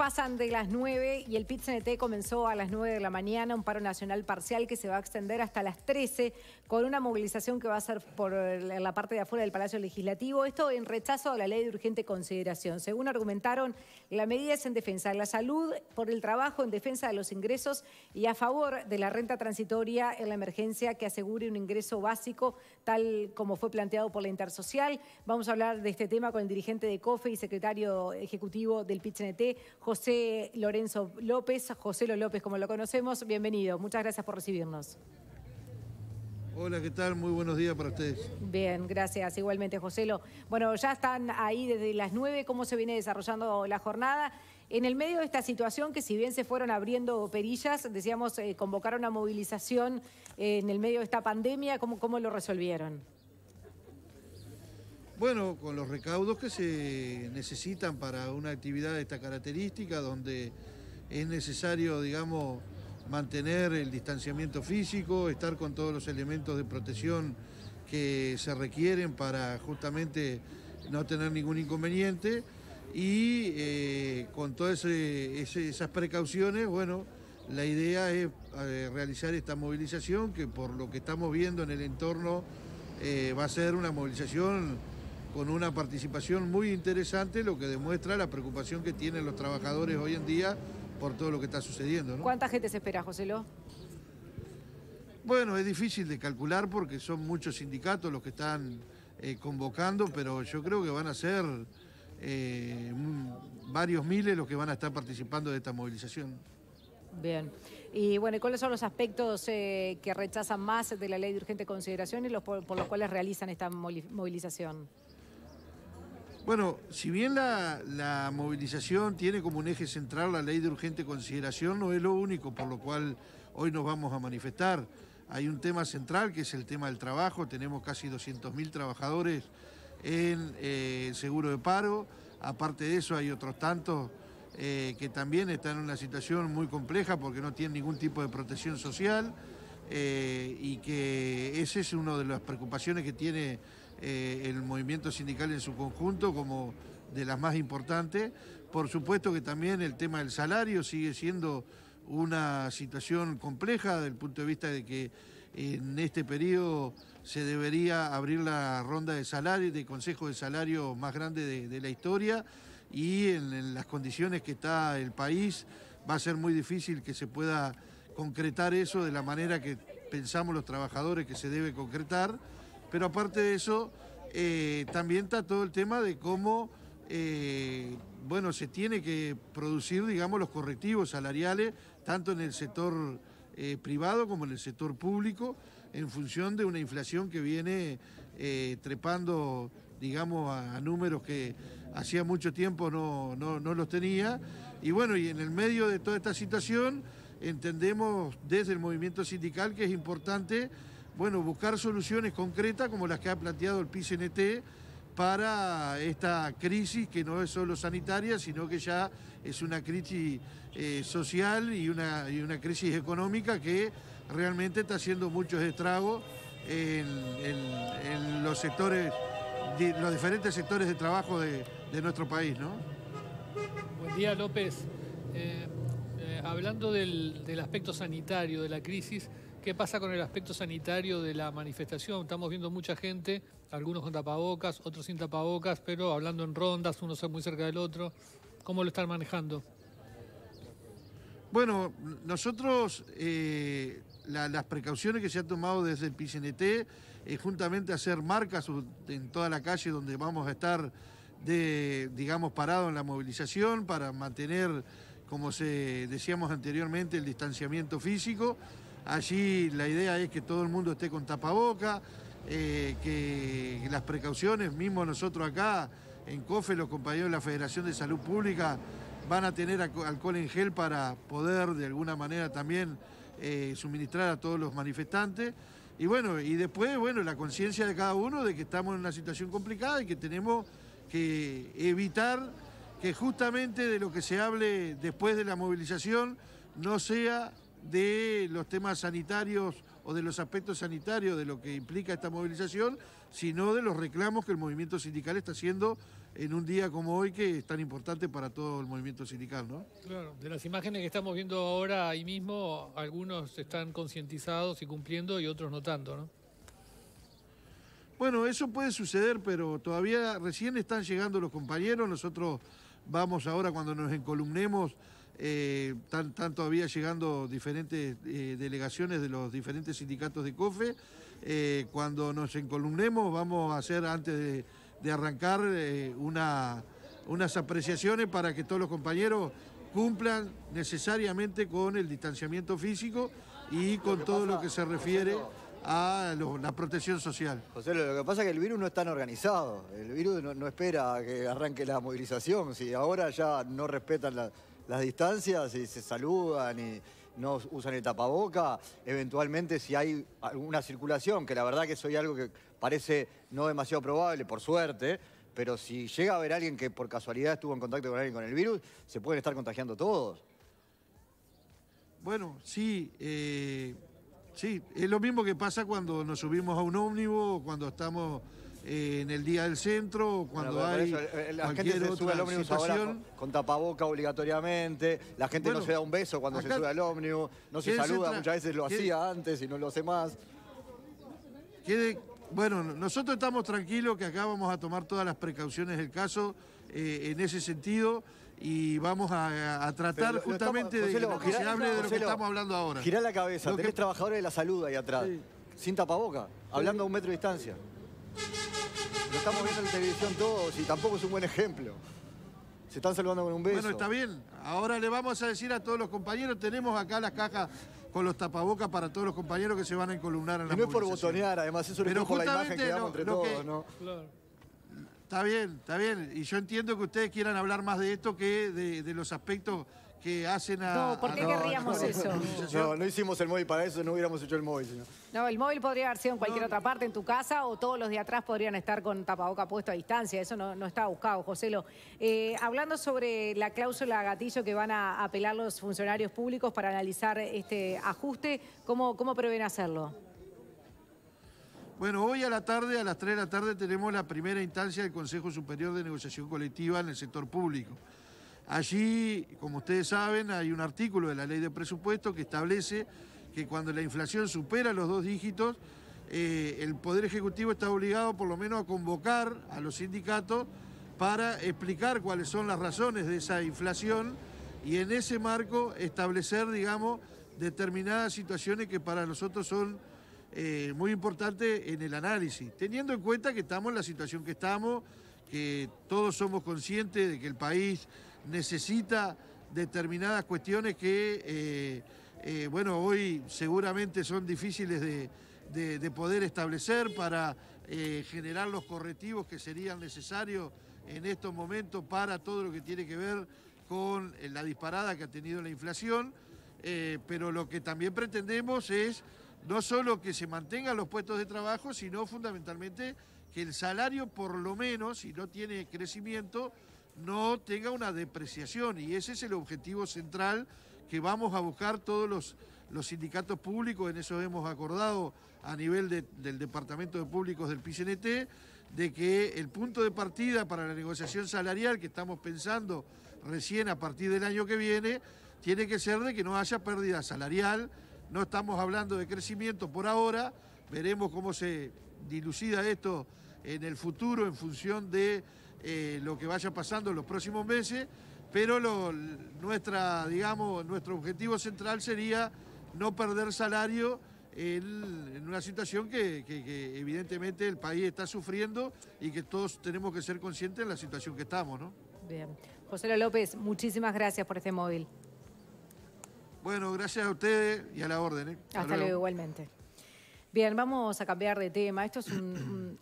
pasan de las 9 y el pit comenzó a las 9 de la mañana, un paro nacional parcial que se va a extender hasta las 13 con una movilización que va a ser por la parte de afuera del Palacio Legislativo, esto en rechazo a la ley de urgente consideración. Según argumentaron, la medida es en defensa de la salud, por el trabajo, en defensa de los ingresos y a favor de la renta transitoria en la emergencia que asegure un ingreso básico, tal como fue planteado por la Intersocial. Vamos a hablar de este tema con el dirigente de COFE y secretario ejecutivo del pit José Lorenzo López, José López como lo conocemos. Bienvenido, muchas gracias por recibirnos. Hola, ¿qué tal? Muy buenos días para ustedes. Bien, gracias. Igualmente, Joselo. Bueno, ya están ahí desde las nueve. cómo se viene desarrollando la jornada. En el medio de esta situación, que si bien se fueron abriendo perillas, decíamos, eh, convocar una movilización eh, en el medio de esta pandemia, ¿cómo, cómo lo resolvieron? Bueno, con los recaudos que se necesitan para una actividad de esta característica, donde es necesario, digamos, mantener el distanciamiento físico, estar con todos los elementos de protección que se requieren para justamente no tener ningún inconveniente y eh, con todas esas precauciones, bueno, la idea es eh, realizar esta movilización que por lo que estamos viendo en el entorno eh, va a ser una movilización con una participación muy interesante, lo que demuestra la preocupación que tienen los trabajadores hoy en día por todo lo que está sucediendo. ¿Cuánta gente se espera, José Ló? Bueno, es difícil de calcular porque son muchos sindicatos los que están eh, convocando, pero yo creo que van a ser eh, varios miles los que van a estar participando de esta movilización. Bien. Y bueno, ¿cuáles son los aspectos eh, que rechazan más de la ley de urgente consideración y los por los cuales realizan esta movilización? Bueno, si bien la, movilización tiene como un eje central la ley de urgente consideración, no es lo único por lo cual hoy nos vamos a manifestar. Hay un tema central que es el tema del trabajo, tenemos casi 200.000 trabajadores en eh, seguro de paro, aparte de eso hay otros tantos eh, que también están en una situación muy compleja porque no tienen ningún tipo de protección social eh, y que esa es una de las preocupaciones que tiene eh, el movimiento sindical en su conjunto como de las más importantes. Por supuesto que también el tema del salario sigue siendo una situación compleja desde el punto de vista de que en este periodo se debería abrir la ronda de salario, de consejo de salario más grande de, la historia y en, en, las condiciones que está el país va a ser muy difícil que se pueda concretar eso de la manera que pensamos los trabajadores que se debe concretar, pero aparte de eso, eh, también está todo el tema de cómo, eh, bueno, se tiene que producir, digamos, los correctivos salariales, tanto en el sector eh, privado como en el sector público, en función de una inflación que viene trepando, digamos, a, números que hacía mucho tiempo no, no los tenía. Y bueno, y en el medio de toda esta situación entendemos desde el movimiento sindical que es importante bueno, buscar soluciones concretas como las que ha planteado el PCNT para esta crisis que no es solo sanitaria, sino que ya es una crisis eh, social y una, y una crisis económica que realmente está haciendo muchos estragos en, los sectores, los diferentes sectores de trabajo de, nuestro país, ¿no? Buen día, López. Eh, hablando del, aspecto sanitario, de la crisis, ¿qué pasa con el aspecto sanitario de la manifestación? Estamos viendo mucha gente, algunos con tapabocas, otros sin tapabocas, pero hablando en rondas, uno muy cerca del otro. ¿Cómo lo están manejando? Bueno, nosotros eh, las precauciones que se han tomado desde el PCNT, eh, juntamente hacer marcas en toda la calle donde vamos a estar, de, digamos, parados en la movilización para mantener como decíamos anteriormente, el distanciamiento físico. Allí la idea es que todo el mundo esté con tapaboca, eh, que las precauciones, mismo nosotros acá en COFE, los compañeros de la Federación de Salud Pública van a tener alcohol en gel para poder de alguna manera también eh, suministrar a todos los manifestantes. Y bueno, y después, bueno, la conciencia de cada uno de que estamos en una situación complicada y que tenemos que evitar que justamente de lo que se hable después de la movilización no sea de los temas sanitarios o de los aspectos sanitarios de lo que implica esta movilización, sino de los reclamos que el movimiento sindical está haciendo en un día como hoy que es tan importante para todo el movimiento sindical, ¿no? Claro, de las imágenes que estamos viendo ahora ahí mismo, algunos están concientizados y cumpliendo y otros no tanto, ¿no? Bueno, eso puede suceder, pero todavía recién están llegando los compañeros, nosotros vamos ahora cuando nos encolumnemos, están, eh, todavía llegando diferentes eh, delegaciones de los diferentes sindicatos de COFE. Eh, cuando nos encolumnemos vamos a hacer antes de, arrancar unas apreciaciones para que todos los compañeros cumplan necesariamente con el distanciamiento físico y con todo lo que se refiere a la protección social. José, lo que pasa es que el virus no es tan organizado. El virus no, espera que arranque la movilización. Si ahora ya no respetan las distancias y se saludan y no usan el tapaboca, eventualmente si hay alguna circulación, que la verdad que soy algo que parece no demasiado probable, por suerte, pero si llega a haber alguien que por casualidad estuvo en contacto con alguien con el virus, se pueden estar contagiando todos. Bueno, sí, eh, Sí, es lo mismo que pasa cuando nos subimos a un ómnibus cuando estamos eh, en el día del centro cuando hay eso, eh, eh, la gente se sube al ómnibus ahora con, tapaboca obligatoriamente, la gente no se da un beso cuando se sube al ómnibus, no se saluda, muchas veces lo hacía antes y no lo hace más. Bueno, nosotros estamos tranquilos que acá vamos a tomar todas las precauciones del caso. Eh, en ese sentido y vamos a, tratar justamente de, que se hable de lo que estamos hablando ahora. Girá la cabeza, tenés que... trabajadores de la salud ahí atrás, sin tapaboca, hablando a un metro de distancia. Lo estamos viendo en la televisión todos y tampoco es un buen ejemplo. Se están saludando con un beso. Bueno, está bien. Ahora le vamos a decir a todos los compañeros, tenemos acá las cajas con los tapabocas para todos los compañeros que se van a encolumnar en y no es por botonear, además, eso lo la imagen que damos entre todos, ¿no? Está bien, está bien. Y yo entiendo que ustedes quieran hablar más de esto que de, los aspectos que hacen a... No, ¿por qué querríamos eso? No, no hicimos el móvil para eso, no hubiéramos hecho el móvil. No, el móvil podría haber sido en cualquier otra parte, en tu casa, o todos los de atrás podrían estar con tapaboca puesto a distancia. Eso no, está buscado, Joselo. Eh, hablando sobre la cláusula gatillo que van a apelar los funcionarios públicos para analizar este ajuste, ¿cómo, cómo prevén hacerlo? Bueno, hoy a la tarde, a las 3 de la tarde, tenemos la primera instancia del Consejo Superior de Negociación Colectiva en el sector público. Allí, como ustedes saben, hay un artículo de la ley de presupuesto que establece que cuando la inflación supera los dos dígitos, eh, el Poder Ejecutivo está obligado por lo menos a convocar a los sindicatos para explicar cuáles son las razones de esa inflación y en ese marco establecer, digamos, determinadas situaciones que para nosotros son eh, muy importante en el análisis, teniendo en cuenta que estamos en la situación que estamos, que todos somos conscientes de que el país necesita determinadas cuestiones que, eh, eh, bueno, hoy seguramente son difíciles de, de poder establecer para generar los correctivos que serían necesarios en estos momentos para todo lo que tiene que ver con la disparada que ha tenido la inflación, pero lo que también pretendemos es no solo que se mantengan los puestos de trabajo, sino fundamentalmente que el salario, por lo menos, si no tiene crecimiento, no tenga una depreciación. Y ese es el objetivo central que vamos a buscar todos los, los sindicatos públicos, en eso hemos acordado a nivel del Departamento de Públicos del PICNT, de que el punto de partida para la negociación salarial que estamos pensando recién a partir del año que viene, tiene que ser de que no haya pérdida salarial, no estamos hablando de crecimiento por ahora, veremos cómo se dilucida esto en el futuro en función de eh, lo que vaya pasando en los próximos meses, pero nuestra, digamos, nuestro objetivo central sería no perder salario en, una situación que, evidentemente el país está sufriendo y que todos tenemos que ser conscientes de la situación que estamos. ¿no? Bien. José López, muchísimas gracias por este móvil. Bueno, gracias a ustedes y a la orden. ¿eh? Hasta, luego. igualmente. Bien, vamos a cambiar de tema. Esto es un